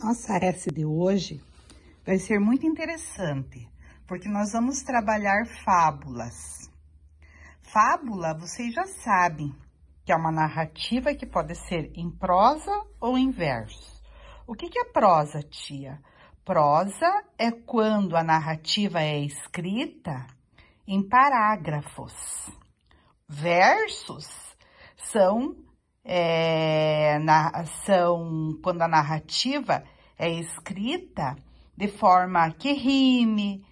Nossa S de hoje vai ser muito interessante, porque nós vamos trabalhar fábulas. Fábula, vocês já sabem que é uma narrativa que pode ser em prosa ou em verso. O que, que é prosa, tia? Prosa é quando a narrativa é escrita em parágrafos. Versos são é, narração, quando a narrativa é escrita de forma que rime,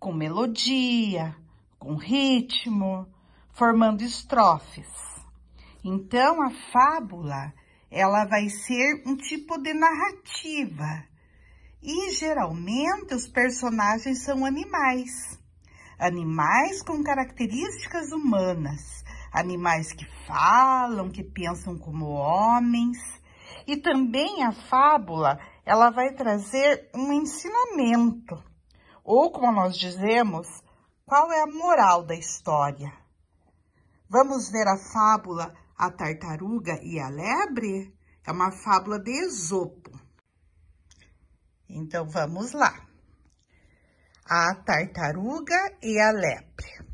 com melodia, com ritmo, formando estrofes. Então, a fábula, ela vai ser um tipo de narrativa. E, geralmente, os personagens são animais. Animais com características humanas, animais que falam, que pensam como homens. E também a fábula, ela vai trazer um ensinamento, ou como nós dizemos, qual é a moral da história. Vamos ver a fábula A Tartaruga e a Lebre? É uma fábula de Esopo. Então, vamos lá. A Tartaruga e a Lebre.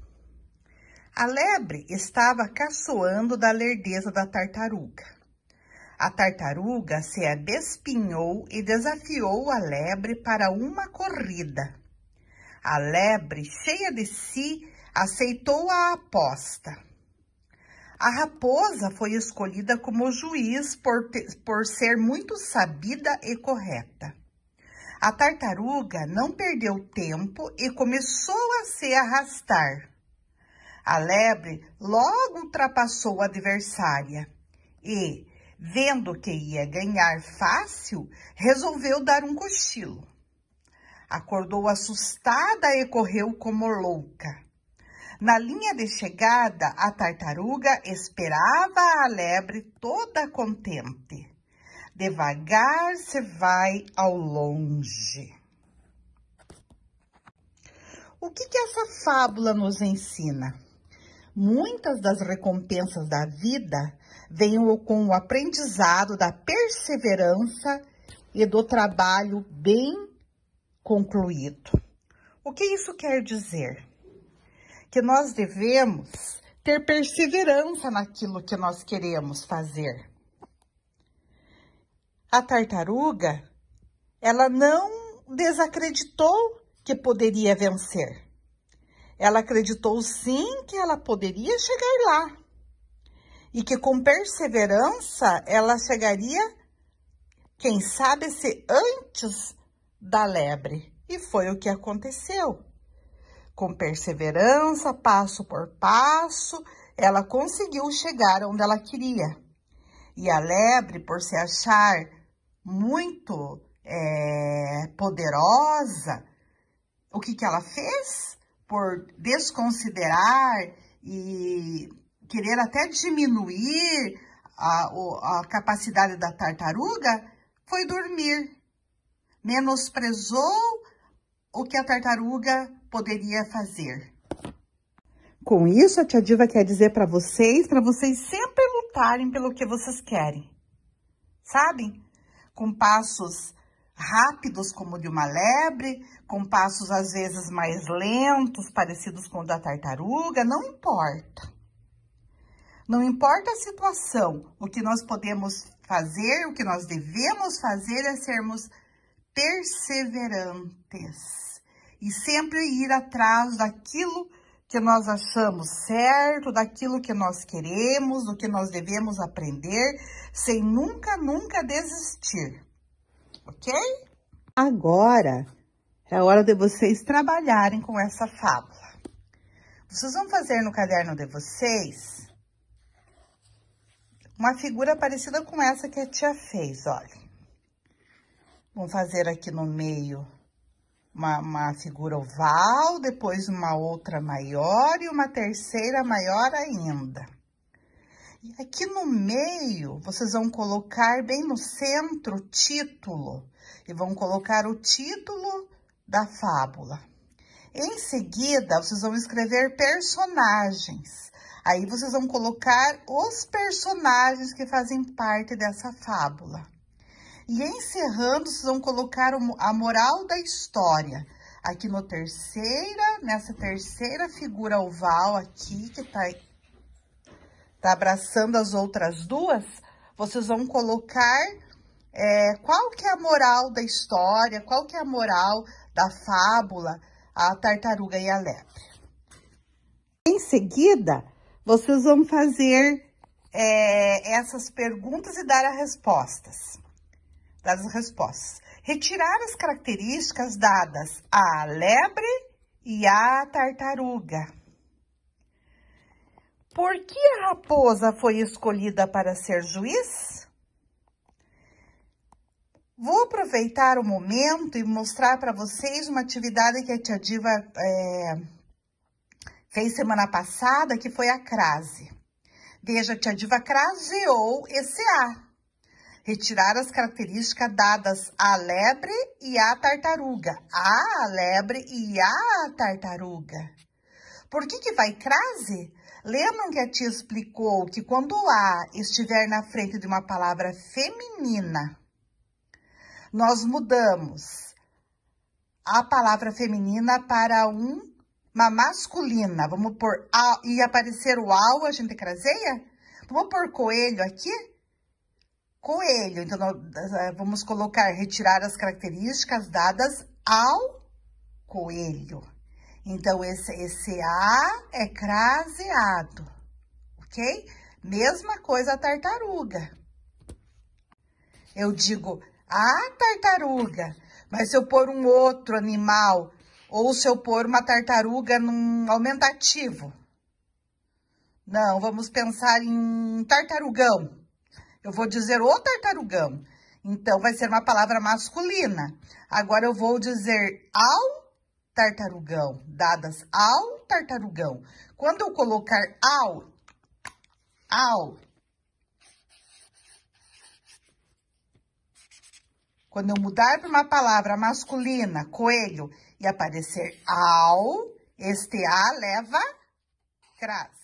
A lebre estava caçoando da lerdeza da tartaruga. A tartaruga se abespinhou e desafiou a lebre para uma corrida. A lebre, cheia de si, aceitou a aposta. A raposa foi escolhida como juiz por, por ser muito sabida e correta. A tartaruga não perdeu tempo e começou a se arrastar. A lebre logo ultrapassou a adversária e, vendo que ia ganhar fácil, resolveu dar um cochilo. Acordou assustada e correu como louca. Na linha de chegada, a tartaruga esperava a lebre toda contente. Devagar se vai ao longe. O que, que essa fábula nos ensina? Muitas das recompensas da vida vêm com o aprendizado da perseverança e do trabalho bem concluído. O que isso quer dizer? Que nós devemos ter perseverança naquilo que nós queremos fazer. A tartaruga, ela não desacreditou que poderia vencer. Ela acreditou sim que ela poderia chegar lá e que com perseverança ela chegaria, quem sabe se antes da lebre. E foi o que aconteceu. Com perseverança, passo por passo, ela conseguiu chegar onde ela queria. E a lebre, por se achar muito é, poderosa, o que, que ela fez? por desconsiderar e querer até diminuir a, a capacidade da tartaruga, foi dormir. Menosprezou o que a tartaruga poderia fazer. Com isso, a tia Diva quer dizer para vocês, para vocês sempre lutarem pelo que vocês querem. Sabem? Com passos rápidos como de uma lebre, com passos às vezes mais lentos, parecidos com o da tartaruga, não importa. Não importa a situação, o que nós podemos fazer, o que nós devemos fazer é sermos perseverantes e sempre ir atrás daquilo que nós achamos certo, daquilo que nós queremos, do que nós devemos aprender, sem nunca, nunca desistir ok? Agora é a hora de vocês trabalharem com essa fábula. Vocês vão fazer no caderno de vocês uma figura parecida com essa que a tia fez, olha. Vão fazer aqui no meio uma, uma figura oval, depois uma outra maior e uma terceira maior ainda. E aqui no meio, vocês vão colocar bem no centro título. E vão colocar o título da fábula. Em seguida, vocês vão escrever personagens. Aí, vocês vão colocar os personagens que fazem parte dessa fábula. E encerrando, vocês vão colocar a moral da história. Aqui no terceira, nessa terceira figura oval aqui, que tá tá abraçando as outras duas, vocês vão colocar é, qual que é a moral da história, qual que é a moral da fábula, a tartaruga e a lepre. Em seguida, vocês vão fazer é, essas perguntas e dar as respostas. Dar as respostas. Retirar as características dadas à lebre e à tartaruga. Por que a raposa foi escolhida para ser juiz? Vou aproveitar o momento e mostrar para vocês uma atividade que a Tia Diva é, fez semana passada, que foi a crase. Veja, a Tia Diva craseou a Retirar as características dadas à lebre e à tartaruga. A lebre e a tartaruga. Por que, que vai crase? Lembram que a tia explicou que quando o A estiver na frente de uma palavra feminina, nós mudamos a palavra feminina para um, uma masculina. Vamos por A e aparecer o A, a gente craseia? Vamos por coelho aqui? Coelho. Então, nós, eh, vamos colocar, retirar as características dadas ao coelho. Então, esse, esse A é craseado, ok? Mesma coisa a tartaruga. Eu digo a tartaruga, mas se eu pôr um outro animal ou se eu pôr uma tartaruga num aumentativo. Não, vamos pensar em um tartarugão. Eu vou dizer o tartarugão. Então, vai ser uma palavra masculina. Agora, eu vou dizer ao tartarugão, dadas ao tartarugão. Quando eu colocar ao, ao, quando eu mudar para uma palavra masculina, coelho, e aparecer ao, este a leva crase.